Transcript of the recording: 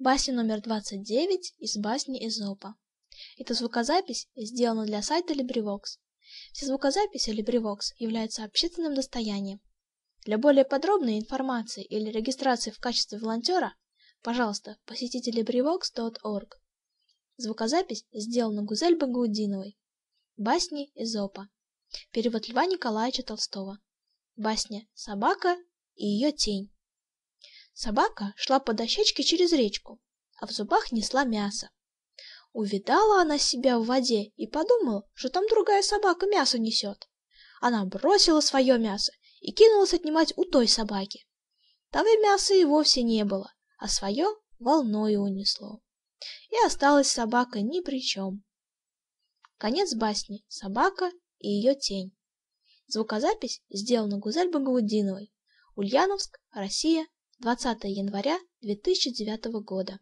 Басня номер 29 из басни Эзопа. Эта звукозапись сделана для сайта LibriVox. Все звукозаписи LibriVox являются общественным достоянием. Для более подробной информации или регистрации в качестве волонтера, пожалуйста, посетите LibriVox.org. Звукозапись сделана Гузель Багаудиновой. Басни Эзопа. Перевод Льва Николаевича Толстого. Басня «Собака и ее тень». Собака шла по дощечке через речку, а в зубах несла мясо. Увидала она себя в воде и подумала, что там другая собака мясо несет. Она бросила свое мясо и кинулась отнимать у той собаки. Того мяса и вовсе не было, а свое волной унесло. И осталась собака ни при чем. Конец басни «Собака и ее тень». Звукозапись сделана Гузель Багаудиновой. Ульяновск, Россия, 20 января 2009 года.